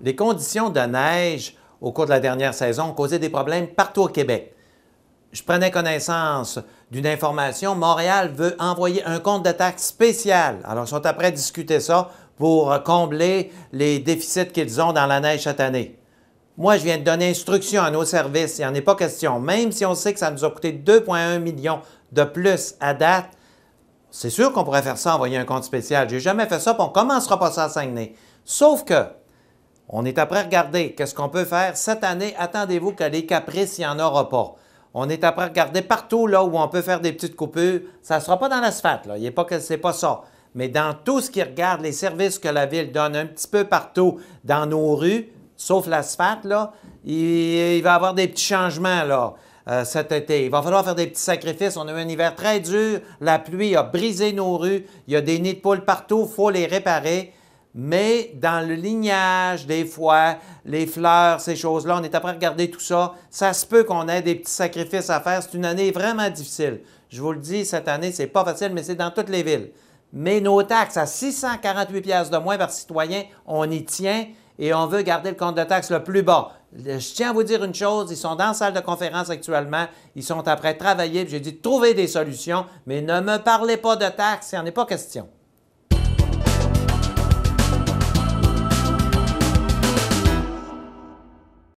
Les conditions de neige au cours de la dernière saison ont causé des problèmes partout au Québec. Je prenais connaissance d'une information. Montréal veut envoyer un compte de taxe spécial. Alors, ils sont après à discuter ça pour combler les déficits qu'ils ont dans la neige cette année. Moi, je viens de donner instruction à nos services. Il n'y en est pas question. Même si on sait que ça nous a coûté 2,1 millions de plus à date, c'est sûr qu'on pourrait faire ça, envoyer un compte spécial. J'ai jamais fait ça, puis on ne commencera pas ça à Saguenay. Sauf que on est après regarder qu'est-ce qu'on peut faire. Cette année, attendez-vous que les caprices, il n'y en aura pas. On est après regarder partout là où on peut faire des petites coupures. Ça ne sera pas dans l'asphalte, là. Il n'est pas que c'est pas ça. Mais dans tout ce qui regarde les services que la ville donne un petit peu partout dans nos rues, sauf l'asphalte, là, il, va y avoir des petits changements, là. Euh, cet été. Il va falloir faire des petits sacrifices. On a eu un hiver très dur. La pluie a brisé nos rues. Il y a des nids de poules partout. Il faut les réparer. Mais dans le lignage, des fois, les fleurs, ces choses-là, on est après à regarder tout ça. Ça se peut qu'on ait des petits sacrifices à faire. C'est une année vraiment difficile. Je vous le dis, cette année, c'est pas facile, mais c'est dans toutes les villes. Mais nos taxes à 648 pièces de moins par citoyen, on y tient et on veut garder le compte de taxes le plus bas. Je tiens à vous dire une chose, ils sont dans la salle de conférence actuellement, ils sont après travailler, j'ai dit trouver des solutions, mais ne me parlez pas de taxes, il n'y est pas question.